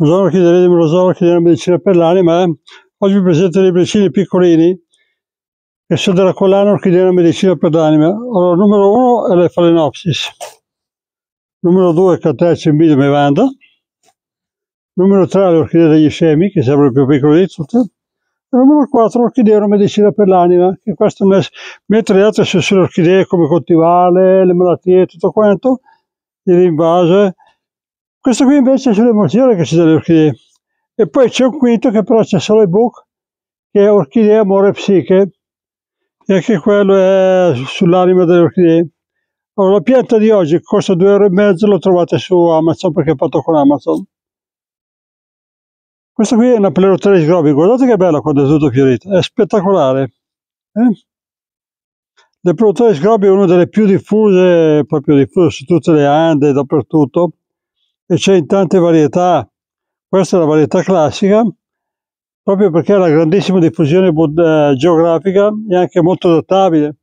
Rosario Orchidea di Rosario Orchidea di Medicina per l'Anima, eh? oggi vi presento dei libricini piccolini che sono della collana Orchidea Medicina per l'Anima. Allora, numero uno è le falenopsis. numero due è in Imbidium bevanda. numero tre è l'Orchidea degli Scemi, che sembra il più piccolo di tutte, e numero quattro è l'orchidea Medicina per l'Anima, che questo è... mentre le altre sono sulle orchidee come coltivarle, le malattie e tutto quanto, le invase, questo qui invece è sull'emozione che si dà alle orchidee. E poi c'è un quinto che però c'è solo i book, che è Orchidee Amore Psiche, e anche quello è sull'anima delle orchidee. Allora, la pianta di oggi costa 2,5 euro, lo trovate su Amazon perché è fatto con Amazon. Questa qui è una di grobi, guardate che bella quando è tutto fiorito, è spettacolare. Eh? La di grobi è una delle più diffuse, proprio diffuse su tutte le Ande, dappertutto e c'è in tante varietà. Questa è la varietà classica, proprio perché ha una grandissima diffusione eh, geografica e anche molto adattabile,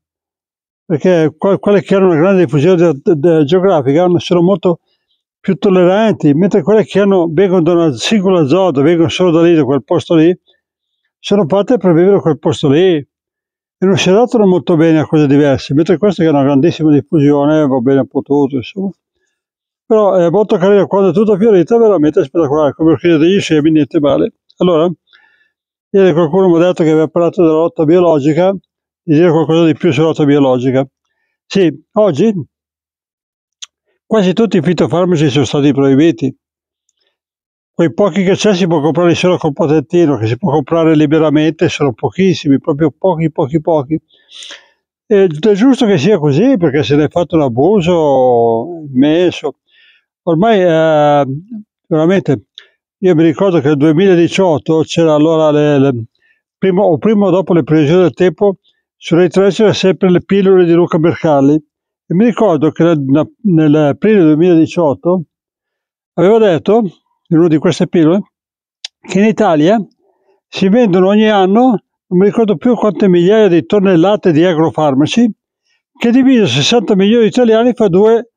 perché quelle che hanno una grande diffusione geografica sono molto più tolleranti, mentre quelle che hanno, vengono da una singola zona, vengono solo da lì, da quel posto lì, sono fatte per vivere a quel posto lì e non si adattano molto bene a cose diverse, mentre queste che hanno una grandissima diffusione va bene un po' tutto, insomma però è eh, molto carino quando è tutto fiorito veramente spettacolare come uscire degli semi niente male allora ieri qualcuno mi ha detto che aveva parlato della lotta biologica di dire qualcosa di più sulla lotta biologica sì oggi quasi tutti i fitofarmaci sono stati proibiti quei pochi che c'è si può comprare solo col patentino che si può comprare liberamente sono pochissimi proprio pochi pochi pochi ed è giusto che sia così perché se ne è fatto un abuso immenso ormai eh, veramente io mi ricordo che nel 2018 c'era allora le, le, prima, o prima o dopo le previsioni del tempo su Rai c'era sempre le pillole di Luca Mercalli e mi ricordo che nel, nell'aprile 2018 aveva detto in una di queste pillole che in Italia si vendono ogni anno non mi ricordo più quante migliaia di tonnellate di agrofarmaci che diviso 60 milioni di italiani fa due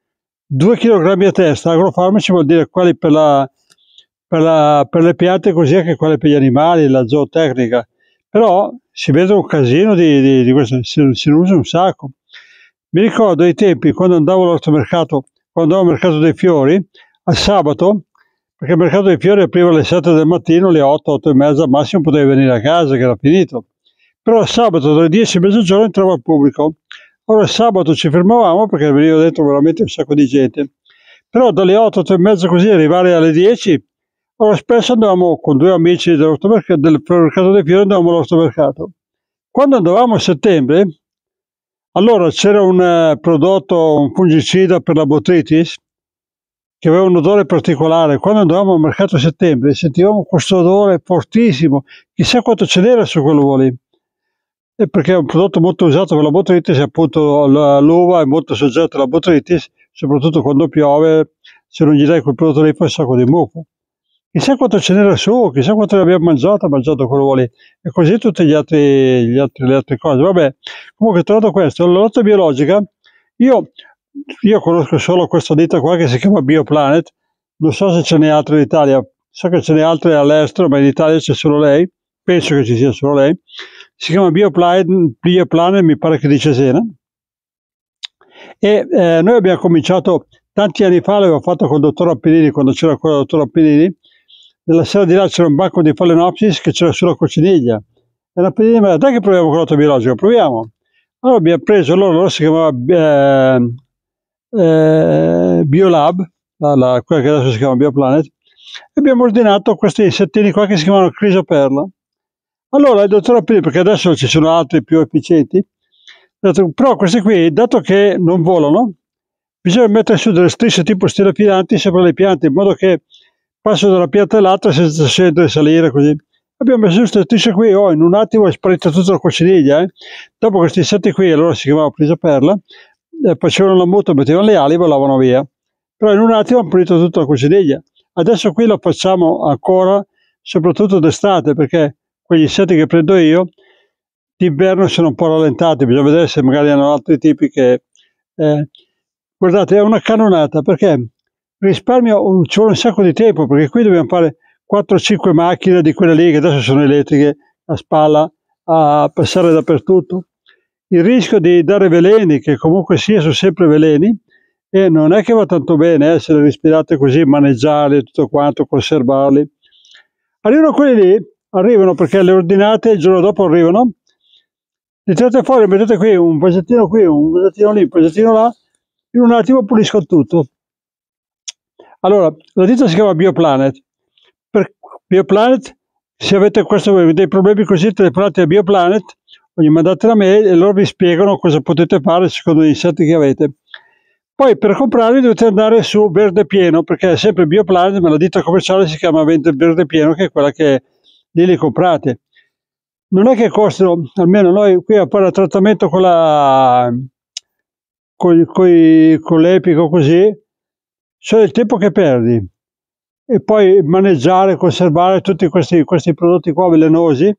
2 kg a testa agrofarmaci vuol dire quali per, la, per, la, per le piante così anche quelli per gli animali, la zootecnica. Però si vede un casino di, di, di questo, si, si usa un sacco. Mi ricordo ai tempi quando andavo all'ortomercato, quando andavo al mercato dei fiori, al sabato, perché il mercato dei fiori apriva alle 7 del mattino, alle 8, 8 e mezza, al massimo potevi venire a casa che era finito. Però al sabato dalle 10 e mezzogiorno entrava il pubblico Ora sabato ci fermavamo perché veniva dentro veramente un sacco di gente, però dalle 8, 8 e mezza così arrivare alle 10, ora spesso andavamo con due amici del mercato dei fiori, andavamo all'automercato. Quando andavamo a settembre, allora c'era un eh, prodotto, un fungicida per la botritis, che aveva un odore particolare. Quando andavamo al mercato a settembre sentivamo questo odore fortissimo, chissà quanto ce n'era su quello lì. Eh, perché è un prodotto molto usato per la botritis, appunto l'uva è molto soggetta alla botritis, soprattutto quando piove, se non gli dai quel prodotto lì poi un sacco di muco. Chissà quanto ce n'era su, chissà quanto ne abbiamo mangiato, ha mangiato quello lì. E così tutte gli altri, gli altri, le altre cose. Vabbè, comunque tornato a questo, la lotta biologica, io, io conosco solo questa ditta qua che si chiama BioPlanet, non so se ce n'è altre in Italia, so che ce n'è altre all'estero, ma in Italia c'è solo lei, penso che ci sia solo lei si chiama Bioplanet, mi pare che di Cesena, e eh, noi abbiamo cominciato tanti anni fa, l'avevo fatto con il dottor Appellini, quando c'era ancora il dottor Appellini, nella sera di là c'era un banco di Phalaenopsis che c'era sulla cociniglia, e la l'Appellini mi ha detto, dai che proviamo con l'auto biologico, proviamo. Allora abbiamo preso, allora, allora si chiamava eh, eh, Biolab, la, la, quella che adesso si chiama Bioplanet, e abbiamo ordinato questi insettini qua che si chiamano crisoperla, allora il dottor Appini, perché adesso ci sono altri più efficienti, però questi qui, dato che non volano, bisogna mettere su delle strisce tipo stile pianti sopra le piante, in modo che passano da una pianta all'altra senza scendere e salire così. Abbiamo messo queste strisce qui, oh, in un attimo è sparita tutta la cocciniglia. Eh. Dopo questi insetti qui, allora si chiamava presa perla, eh, facevano la muta, mettevano le ali e volavano via. Però in un attimo hanno pulito tutta la cocciniglia. Adesso qui lo facciamo ancora, soprattutto d'estate, perché quegli insetti che prendo io d'inverno sono un po' rallentati, bisogna vedere se magari hanno altri tipi che... Eh. guardate, è una cannonata perché risparmio, ci vuole un sacco di tempo perché qui dobbiamo fare 4-5 macchine di quelle lì che adesso sono elettriche a spalla a passare dappertutto. Il rischio di dare veleni, che comunque sia sono sempre veleni, e non è che va tanto bene essere eh, respirate così, maneggiarli tutto quanto, conservarli. Arrivano quelli lì arrivano perché le ordinate il giorno dopo arrivano, le tirate fuori, mettete qui un pezzettino qui, un pezzettino lì, un pezzettino là, in un attimo pulisco tutto. Allora, la ditta si chiama Bioplanet. Per Bioplanet, se avete questo, dei problemi così, telefonate a Bioplanet, o gli mandate la mail e loro vi spiegano cosa potete fare secondo gli insetti che avete. Poi per comprarli dovete andare su Verde Pieno, perché è sempre Bioplanet, ma la ditta commerciale si chiama Verde Pieno, che è quella che è lì le comprate. Non è che costano, almeno noi qui a fare il trattamento con la con, con, con l'epico così, c'è il tempo che perdi e poi maneggiare, conservare tutti questi, questi prodotti qua velenosi,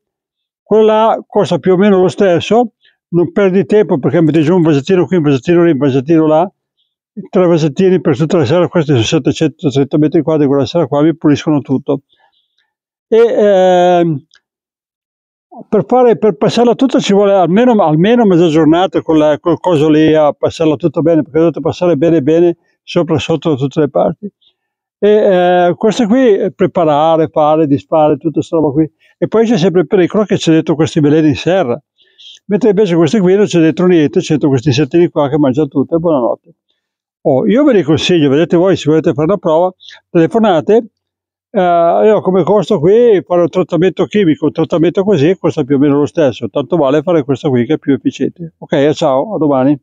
quello là costa più o meno lo stesso, non perdi tempo perché metti giù un vasettino qui, un vasettino lì, un vasettino là, tre vasettini per tutta la sera, questi sono 730 metri quadri, quella sera qua mi puliscono tutto. E, eh, per, fare, per, passarla tutta ci vuole almeno, almeno mezza giornata con la, col coso lì a passarla tutta bene, perché dovete passare bene bene sopra sotto da tutte le parti. E eh, questo qui, preparare, fare, disfare, tutta questa roba qui. E poi c'è sempre il pericolo che c'è dentro questi veleni in serra. Mentre invece questi qui non c'è dentro niente, c'è dentro questi insettini qua che mangiano tutto e buonanotte. Oh, io ve li consiglio, vedete voi se volete fare una prova, telefonate eh, io come costo qui fare un trattamento chimico, un trattamento così costa più o meno lo stesso, tanto vale fare questo qui che è più efficiente. Ok, ciao, a domani.